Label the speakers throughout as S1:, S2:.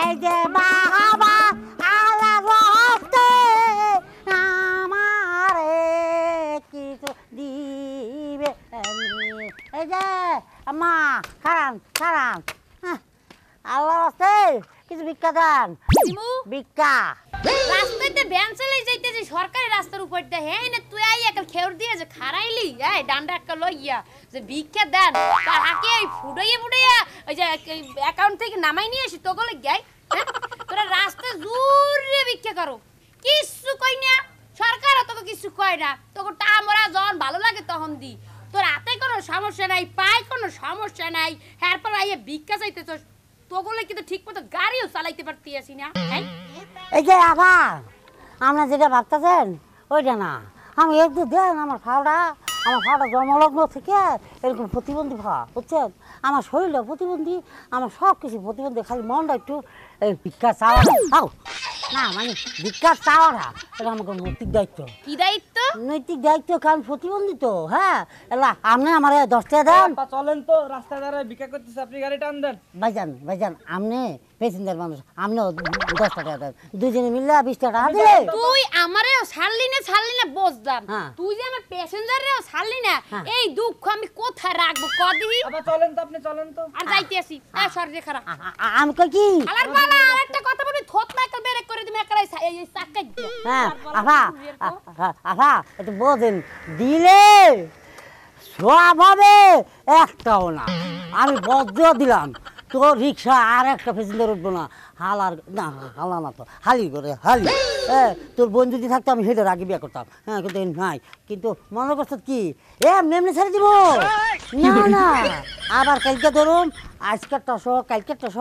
S1: এই যে বাবা আলা রক্তে আমারে ভিক্ষা দেন ভিক্ষা রাস্তাতে সরকারি রাস্তার উপর দিয়ে হ্যাঁ তুই আই একটা খেউর দিয়ে যে খারাইলি এই ডান্ডা একটা ভিক্ষা দেন তার আগে ফুডাইয়ে ওই যে অ্যাকাউন্ট থেকে নামাই নিয়ে আসি তোকে লেগে হ্যাঁ? তোরা রাস্তা জোরে ভিক্ষা করো কিচ্ছু কই না সরকার তোকে কিছু কয় না তোকে টা মরা যখন ভালো লাগে তখন দি তোর হাতে কোনো সমস্যা নাই পায়ে কোনো সমস্যা নাই হ্যার আইয়ে ভিক্ষা চাইতে তোর তোগুলো
S2: কিন্তু ঠিক মতো গাড়িও চালাইতে পারতি আসি না হ্যাঁ?
S1: এই যে আবার আমরা যেটা ভাবতেছেন ওইটা না আমি একটু দেন আমার ফাওড়া আমার ভাটা জন্মলগ্ন থেকে এরকম প্রতিবন্ধী ভা বুঝছেন আমার শরীরটা প্রতিবন্ধী আমার সব কিছু প্রতিবন্ধী খালি মনটা একটু এই মানে ভিক্ষা চাওয়া না মানে ভিক্ষা চাওয়াটা এটা আমাকে নৈতিক দায়িত্ব কি দায়িত্ব নৈতিক দায়িত্ব কারণ প্রতিবন্ধী তো হ্যাঁ এলা আপনি আমার দশটা দেন চলেন তো রাস্তা ধারে ভিক্ষা করতেছে আপনি গাড়ি টান দেন ভাইজান ভাইজান আপনি পেসেঞ্জার মানুষ আমিও দশটা টাকা দেব দুজনে মিললে বিশ টাকা দিলে তুই আমারে ছাড়লি না ছাড়লি না বসদাম হ্যাঁ। তুই যে আমার প্যাসেঞ্জার রেও ছাড়লি না হ্যাঁ। এই দুঃখ আমি কোথায় রাখবো কদি আবার আচ্ছা, চলেন তো আপনি চলেন তো আর যাইতে আসি হ্যাঁ সর রে খারাপ আমি কই কি আলার আর একটা কথা বলি থোত মাইকেল বেরেক করে তুমি একলাই এই চাকাই হ্যাঁ আফা আফা একটু বোঝেন দিলে সব হবে একটাও না আমি বজ্র দিলাম রিক্সা আর একটা প্যাসেঞ্জার উঠবো না না হালা না তো হালি করে হালি হ্যাঁ তোর বোন যদি থাকতো আমি সেটার আগে বিয়ে করতাম হ্যাঁ কিন্তু নাই কিন্তু মনে করছো কি এ ছেড়ে দিব না না আবার কালকে ধরুন আজকের টস কালকের টস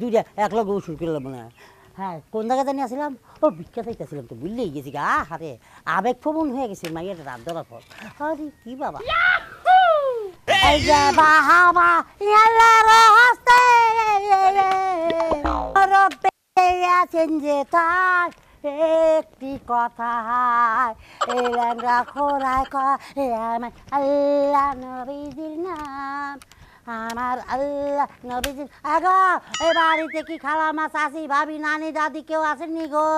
S1: দুইটা এক উসুল করলাম মনে হ্যাঁ কোন জায়গা জানি আসলাম ও বিখ্যাত হইতেছিলাম তো বুঝলেই গেছি গা হারে আবেগ প্রবণ হয়ে গেছে মাইয়ের রাত ধরার পর আরে কি বাবা এই যে বাহাবা ইয়াল্লা রাস্তা রব্বে আছেন যে তার একটি কথা এলেন রাখো রায় কর আল্লাহ নবীজির নাম আমার আল্লাহ নবীজি আগো এ বাড়িতে কি খালামা চাষি ভাবি নানি দাদি কেউ নি গো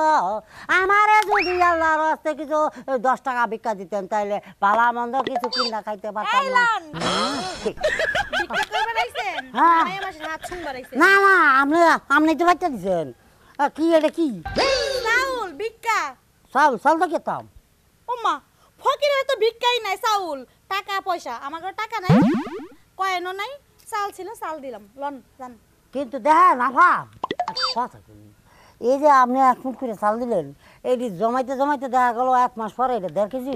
S1: আমারে যদি আল্লাহ রস্তে কিছু দশ টাকা ভিক্ষা দিতেন তাইলে পালা মন্দ কিছু কিনা খাইতে পারতাম হ্যাঁ। হ্যাঁ। না না আপনি আপনি তো বাচ্চা দিচ্ছেন কি এটা কি চাউল ভিক্ষা চাউল চাউল তো খেতাম ওমা ফকির তো ভিক্ষাই নাই চাউল টাকা পয়সা আমার টাকা নাই কয়েনও নাই চাল ছিল চাল দিলাম লন যান কিন্তু দেখেন আফা কথা আচ্ছা, এই যে আপনি এক ফুট করে চাল দিলেন এটি জমাইতে জমাইতে দেখা গেল এক মাস পরে এটা দেড় কেজি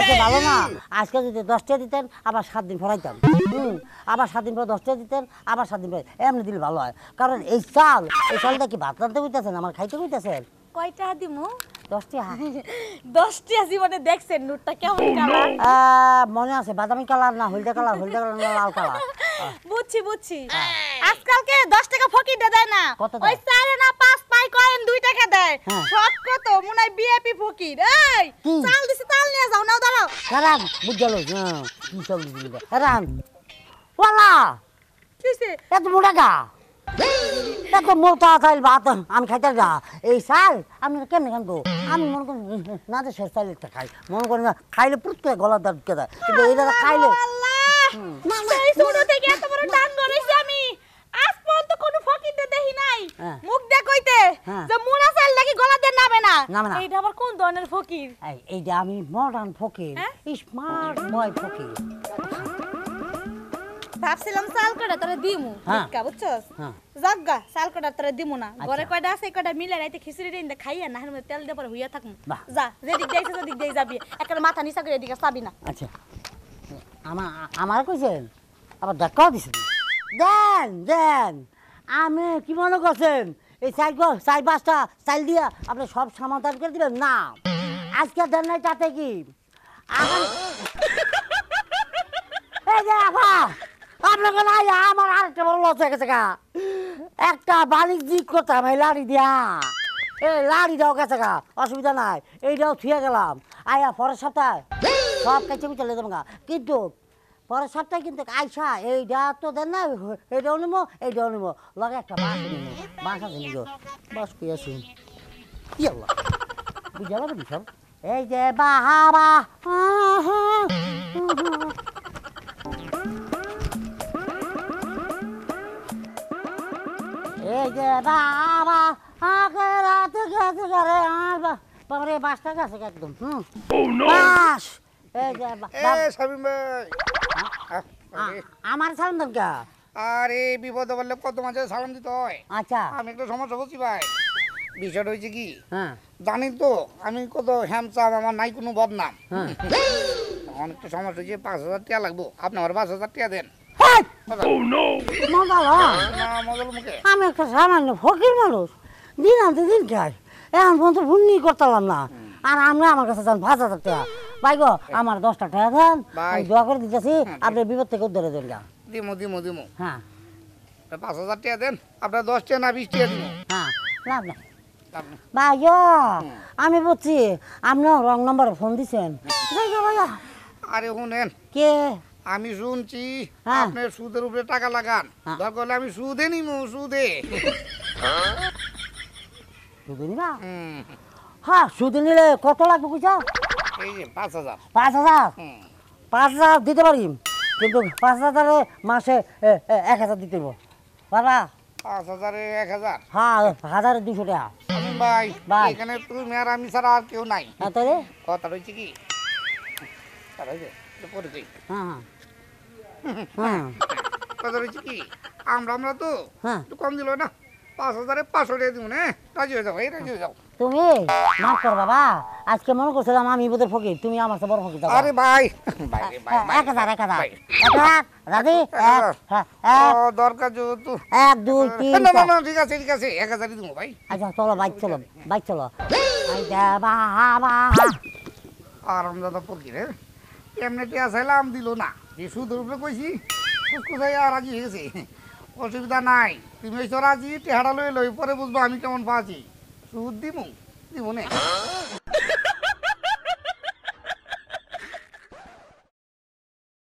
S1: এটা ভালো না আজকে যদি দশটা দিতেন আবার সাত দিন ফরাইতাম হুম আবার সাত দিন পর দশটা দিতেন আবার সাত দিন পরে এমনি দিলে ভালো হয় কারণ এই চাল এই চালটা কি ভাত রাঁধতে বুঝতেছেন আমার খাইতে বুঝতেছেন
S2: কয়টা দিমু
S1: দশটি টিহা হ্যাঁ। দশটি টিহা জীবনে দেখছেন নোটটা কেমন oh, কালার মনে আছে বাদামি কালার না হলদে কালার হলদে কালার না লাল কালার বুঝছি বুঝছি আজকালকে দশ টাকা ফকিরটা দেয় না ওই চারে না পাঁচ পাই কয়েন দুই টাকা দেয় হ্যাঁ। সব কত মনে হয় বিএপি ফকির এই চাল দিছে চাল নিয়ে যাও নাও দাঁড়াও রাম বুঝলো হ্যাঁ, কি সব দিছিল রাম ওয়ালা কি এত মোটা গা এত মোটা চাল ভাত আমি খাইতে যা এই চাল আমি কেমনে খান গো আমি মনে করি না যে শেষ চাল একটা খাই মনে করি না খাইলে পুরুত করে গলা দাঁত ঢুকে কিন্তু এই দাদা খাইলে
S2: আমি আজ পর্যন্ত
S1: কোনো ফকিরতে দেখি নাই হ্যাঁ। মুখ দেখ কইতে হ্যাঁ। যে মোনা নাকি গলা নামে না এইটা কোন ধরনের ফকির এইটা আমি মডার্ন ফকির স্মার্ট হ্যাঁ? বয় ফকির ভাবছিলাম চাল কাটা তোরা দিমু হ্যাঁ। বুঝছস হ্যাঁ। জগ্গা চাল কাটা তোরা দিমু না গরে আচ্ছা। কয়টা আছে কয়টা মিলে রাইতে খিচুড়ি দিন খাইয়া না হামে তেল দে পরে হইয়া থাকমু বাহ। যা যেদিক দিয়ে আইছিস দিক দিয়ে যাবি একটা মাথা নিচা করে এদিকে চাবি না আচ্ছা আমা আমার কইছেন আবার ধাক্কাও দিছ দেন দেন আমি কি মনে করছেন এই সাইড সাইড বাসটা সাইড দিয়া আপনি সব সমাধান করে দিবেন না আজকে দেন নাই তাতে কি আমার- এই যে আপা আপনাকে নাই আমার আরেকটা বড় হয়ে গেছে গা একটা বাণিজ্যিক করতাম এই লাড়ি দিয়া এই লাড়ি দাও গেছে গা অসুবিধা নাই এইটাও থুয়ে গেলাম আয়া পরের সপ্তাহে সব কাছে চলে যাবো গা কিন্তু পরের সপ্তাহে কিন্তু আইসা এইটা তো দেন না এইটাও নিবো এইটাও নিবো লগে একটা বাস নিবো বাস আছে নিজ বাস কই আসুন কি আল্লাহ বুঝে যাবে এই যে বাহা বাহা যে বাবা আগে আর
S2: বাবা রে বাসটা গেছে একদম হুম বাস এই যে এ আরে বিপদ বললে কত মাঝে সালাম দিতে হয় আচ্ছা আমি একটু সমস্যা বলছি ভাই বিষয়টা হয়েছে কি হ্যাঁ। জানি তো আমি কত হ্যামচাম আমার নাই কোনো বদনাম অনেকটা হ্যাঁ। সমস্যা হয়েছে পাঁচ হাজার টাকা লাগবো আপনি আমার পাঁচ হাজার টাকা দেন Oh, আমি একটা সামান্য ফকির মানুষ দিন আনতে দিন খাই এখন পর্যন্ত ভুন্নি করতাম
S1: না আর আমরা আমার কাছে যান পাঁচ হাজার ভাই গো আমার দশটা টাকা দেন দোয়া করে দিতেছি হ্যাঁ, আপনার বিপদ থেকে উদ্ধারে গা
S2: দিমো দিমো দিমো হ্যাঁ পাঁচ হাজার টাকা দেন আপনার দশ টাকা না বিশ টাকা দিন হ্যাঁ লাভ না
S1: আমি বলছি আপনি রং নম্বরে ফোন দিছেন
S2: হ্যাঁ। আরে শুনেন কে আমি শুনছি হ্যাঁ। আপনি সুদের উপরে টাকা লাগান হ্যাঁ। দরকার আমি সুদে নিমু সুদে সুদে নিবা হ্যাঁ
S1: সুদে নিলে কত লাগবে বুঝা
S2: পাঁচ হাজার পাঁচ হাজার
S1: পাঁচ হাজার দিতে পারি কিন্তু পাঁচ হাজারে মাসে এক হাজার দিতে পারবো বাবা
S2: পাঁচ হাজারে এক হাজার
S1: হ্যাঁ হাজারে দুশো টাকা
S2: ভাই ভাই এখানে তুমি আর আমি ছাড়া আর কেউ নাই হ্যাঁ, তাহলে কথা রয়েছে কি হ্যাঁ হ্যাঁ হ্যাঁ। আরামদাদা তো হ্যাঁ। কম না পাঁচ হাজারে পাঁচশো হয়ে যাও রাজি যাও
S1: তুমি কর আজকে মনে আমি তুমি আমার ভাই হ্যাঁ, দরকার এক
S2: ঠিক আছে ঠিক আছে এক ভাই
S1: আচ্ছা চলো বাইক চলো বাইক
S2: ফকির এমনিতে আসাইলাম দিল না যে সুদের উপরে কইছি কুসকুসাই রাজি হয়েছে অসুবিধা নাই তুমি এসো রাজি টেহারা লই লই পরে বুঝবো আমি কেমন পাচ্ছি সুদ দিমু দিব না